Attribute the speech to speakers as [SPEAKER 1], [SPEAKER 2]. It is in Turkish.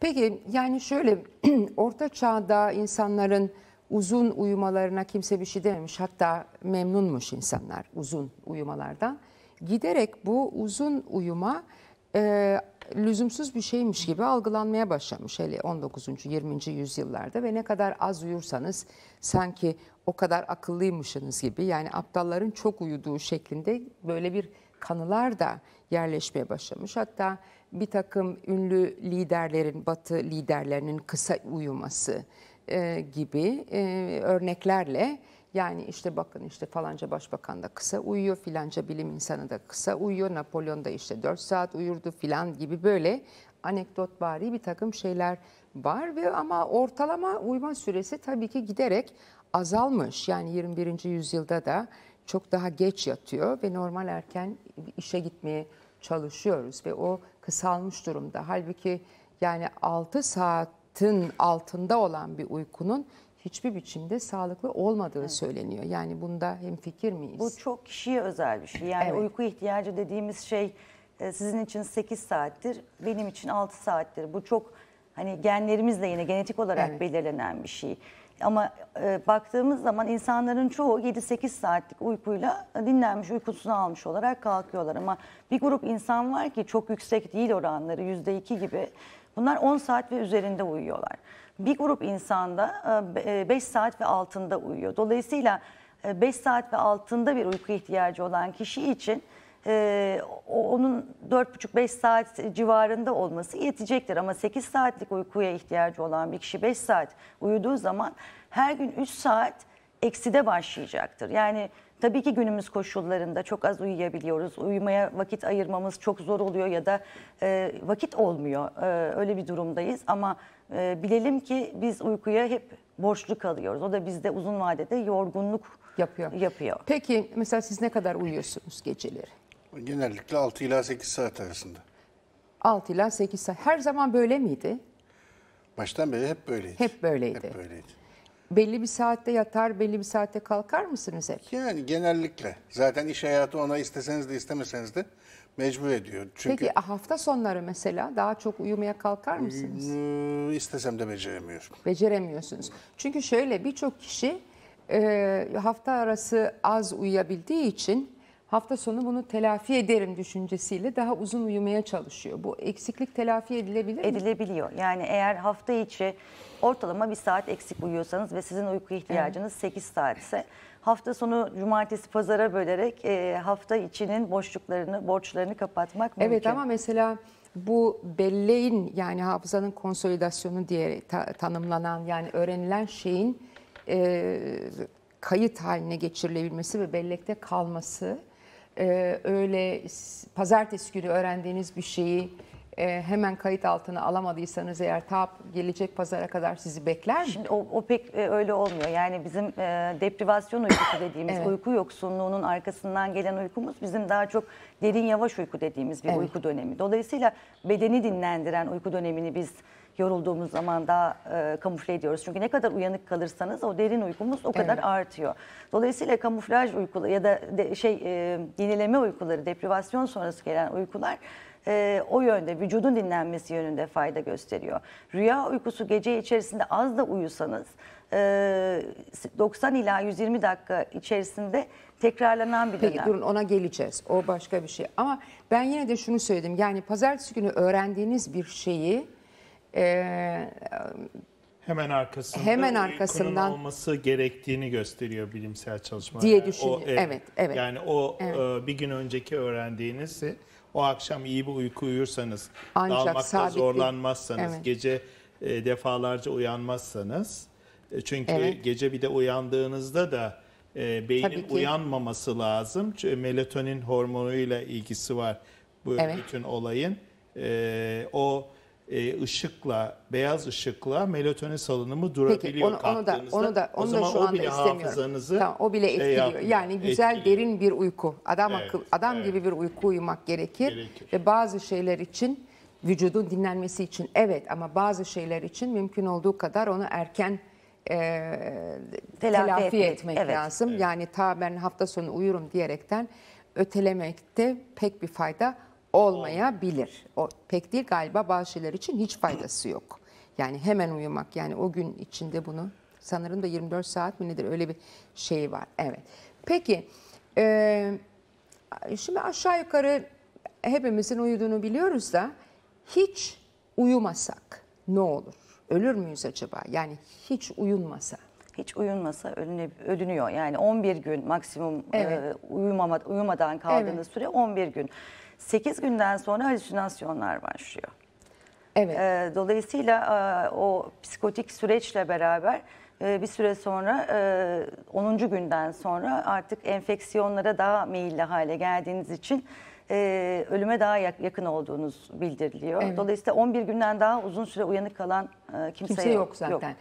[SPEAKER 1] Peki yani şöyle orta çağda insanların uzun uyumalarına kimse bir şey dememiş. Hatta memnunmuş insanlar uzun uyumalardan. Giderek bu uzun uyuma e, lüzumsuz bir şeymiş gibi algılanmaya başlamış hele 19. 20. yüzyıllarda ve ne kadar az uyursanız sanki o kadar akıllıymışsınız gibi yani aptalların çok uyuduğu şeklinde böyle bir kanılar da yerleşmeye başlamış. Hatta bir takım ünlü liderlerin, batı liderlerinin kısa uyuması e, gibi e, örneklerle yani işte bakın işte falanca başbakan da kısa uyuyor, filanca bilim insanı da kısa uyuyor, Napolyon da işte 4 saat uyurdu filan gibi böyle anekdot bari bir takım şeyler var ve ama ortalama uyuma süresi tabii ki giderek azalmış. Yani 21. yüzyılda da çok daha geç yatıyor ve normal erken işe gitmeye çalışıyoruz ve o kısalmış durumda. Halbuki yani 6 saatin altında olan bir uykunun hiçbir biçimde
[SPEAKER 2] sağlıklı olmadığı evet. söyleniyor. Yani bunda hem fikir miyiz? Bu çok kişiye özel bir şey. Yani evet. uyku ihtiyacı dediğimiz şey e, sizin için 8 saattir, benim için 6 saattir. Bu çok hani genlerimizle yine genetik olarak evet. belirlenen bir şey. Ama e, baktığımız zaman insanların çoğu 7-8 saatlik uykuyla dinlenmiş, uykusunu almış olarak kalkıyorlar. Ama bir grup insan var ki çok yüksek değil oranları %2 gibi. Bunlar 10 saat ve üzerinde uyuyorlar. Bir grup insanda 5 e, e, saat ve altında uyuyor. Dolayısıyla 5 e, saat ve altında bir uyku ihtiyacı olan kişi için e, onun 4,5-5 saat civarında olması yetecektir. Ama 8 saatlik uykuya ihtiyacı olan bir kişi 5 saat uyuduğu zaman her gün 3 saat ekside başlayacaktır. Yani tabii ki günümüz koşullarında çok az uyuyabiliyoruz. Uyumaya vakit ayırmamız çok zor oluyor ya da e, vakit olmuyor. E, öyle bir durumdayız ama e, bilelim ki biz uykuya hep borçlu kalıyoruz. O da bizde uzun vadede yorgunluk yapıyor. yapıyor. Peki mesela siz ne kadar uyuyorsunuz geceleri? Genellikle 6 ila 8 saat arasında.
[SPEAKER 1] 6 ila 8 saat. Her zaman böyle miydi?
[SPEAKER 2] Baştan beri hep böyleydi. Hep böyleydi. Hep böyleydi.
[SPEAKER 1] Belli bir saatte yatar, belli bir saatte kalkar mısınız hep?
[SPEAKER 2] Yani genellikle. Zaten iş hayatı ona isteseniz de istemeseniz de mecbur ediyor. Çünkü Peki
[SPEAKER 1] hafta sonları mesela daha çok uyumaya kalkar mısınız?
[SPEAKER 2] İstesem de beceremiyorum.
[SPEAKER 1] Beceremiyorsunuz. Çünkü şöyle birçok kişi hafta arası az uyuyabildiği için hafta sonu bunu
[SPEAKER 2] telafi ederim düşüncesiyle daha uzun uyumaya çalışıyor. Bu eksiklik telafi edilebilir mi? Edilebiliyor. Yani eğer hafta içi ortalama bir saat eksik uyuyorsanız ve sizin uyku ihtiyacınız evet. 8 saat ise hafta sonu cumartesi pazara bölerek e, hafta içinin boşluklarını, borçlarını kapatmak mümkün. Evet ama
[SPEAKER 1] mesela bu belleğin yani hafızanın konsolidasyonu diye ta tanımlanan yani öğrenilen şeyin e, kayıt haline geçirilebilmesi ve bellekte kalması e, öyle pazartesi günü öğrendiğiniz bir şeyi e, hemen kayıt altına
[SPEAKER 2] alamadıysanız eğer TAP gelecek pazara kadar sizi bekler mi? Şimdi o, o pek e, öyle olmuyor. Yani bizim e, deprivasyon uykusu dediğimiz evet. uyku yoksunluğunun arkasından gelen uykumuz bizim daha çok derin yavaş uyku dediğimiz bir evet. uyku dönemi. Dolayısıyla bedeni dinlendiren uyku dönemini biz yorulduğumuz zaman daha e, kamufle ediyoruz. Çünkü ne kadar uyanık kalırsanız o derin uykumuz o kadar evet. artıyor. Dolayısıyla kamuflaj uykuları ya da de, şey e, yenileme uykuları, deprivasyon sonrası gelen uykular e, o yönde vücudun dinlenmesi yönünde fayda gösteriyor. Rüya uykusu gece içerisinde az da uyusanız e, 90 ila 120 dakika içerisinde tekrarlanan bir dönem. Peki durun ona geleceğiz. O
[SPEAKER 1] başka bir şey. Ama ben yine de şunu söyledim. Yani pazartesi günü öğrendiğiniz bir şeyi ee,
[SPEAKER 2] hemen arkasında hemen arkasından olması gerektiğini gösteriyor bilimsel çalışmalar. Diye düşünüyorum. evet, evet. Yani o evet. E, bir gün önceki öğrendiğinizi o akşam iyi bir uyku uyursanız, Ancak dalmakta sabitli. zorlanmazsanız, evet. gece e, defalarca uyanmazsanız e, çünkü evet. gece bir de uyandığınızda da e, beynin uyanmaması lazım. Çünkü melatonin hormonuyla ilgisi var bu evet. bütün olayın. E, o e, ışıkla, beyaz ışıkla melatonin salınımı durabiliyor Peki, onu, onu da, onu da, onu da şu anda istemiyorum. tamam, o bile e, etkiliyor. E, yani güzel
[SPEAKER 1] etkiliyor. derin bir uyku. Adam evet, akıl, adam evet. gibi bir uyku uyumak gerekir. gerekir. Ve bazı şeyler için vücudun dinlenmesi için evet ama bazı şeyler için mümkün olduğu kadar onu erken e, telafi, telafi etmek, etmek evet. lazım. Evet. Yani ta ben hafta sonu uyurum diyerekten ötelemekte pek bir fayda olmayabilir. O pek değil galiba bazı için hiç faydası yok. Yani hemen uyumak yani o gün içinde bunu sanırım da 24 saat mi nedir öyle bir şey var. Evet. Peki e, şimdi aşağı yukarı hepimizin uyuduğunu biliyoruz da hiç uyumasak
[SPEAKER 2] ne olur? Ölür müyüz acaba? Yani hiç uyunmasa hiç uyunmasa ölüne, ölünüyor. Yani 11 gün maksimum evet. e, uyumamat, uyumadan kaldığınız evet. süre 11 gün. 8 günden sonra halüsinasyonlar başlıyor. Evet. E, dolayısıyla e, o psikotik süreçle beraber e, bir süre sonra e, 10. günden sonra artık enfeksiyonlara daha meyilli hale geldiğiniz için e, ölüme daha yakın olduğunuz bildiriliyor. Evet. Dolayısıyla 11 günden daha uzun süre uyanık kalan e, kimse, kimse yok. yok zaten. Yok.